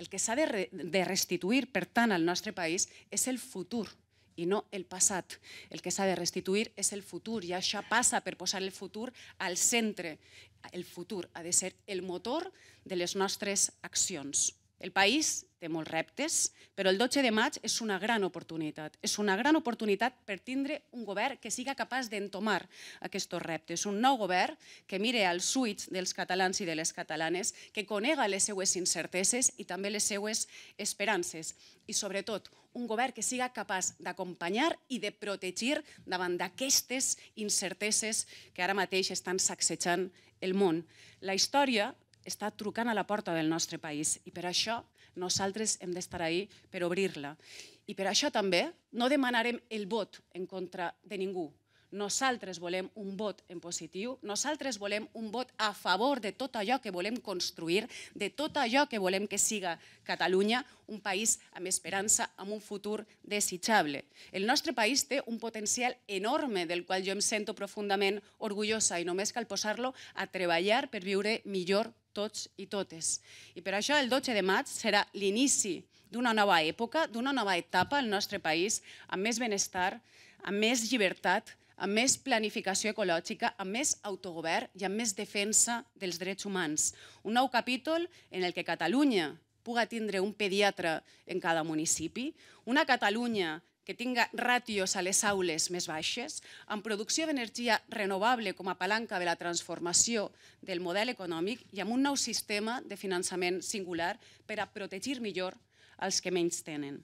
El que s'ha de, re de restituir, per tant, al nostre país és el futur i no el passat. El que s'ha de restituir és el futur i això passa per posar el futur al centre. El futur ha de ser el motor de les nostres accions. El país té molts reptes, però el 12 de maig és una gran oportunitat. És una gran oportunitat per tindre un govern que siga capaç d'entomar aquests reptes. Un nou govern que mire als suïts dels catalans i de les catalanes, que conega les seues incerteses i també les seues esperances. I sobretot, un govern que siga capaç d'acompanyar i de protegir davant d'aquestes incerteses que ara mateix estan sacsejant el món. La història està trucant a la porta del nostre país i per això nosaltres hem d'estar ahí per obrir-la. I per això també no demanarem el vot en contra de ningú, nosaltres volem un vot en positiu, nosaltres volem un vot a favor de tot allò que volem construir, de tot allò que volem que siga Catalunya, un país amb esperança, amb un futur desitjable. El nostre país té un potencial enorme del qual jo em sento profundament orgullosa i només cal posar-lo a treballar per viure millor tots i totes. I per això el 12 de maig serà l'inici d'una nova època, d'una nova etapa al nostre país, amb més benestar, amb més llibertat, amb més planificació ecològica, amb més autogovern i amb més defensa dels drets humans. Un nou capítol en el que Catalunya puga tindre un pediatre en cada municipi, una Catalunya que tinga ràtios a les aules més baixes, amb producció d'energia renovable com a palanca de la transformació del model econòmic i amb un nou sistema de finançament singular per a protegir millor els que menys tenen.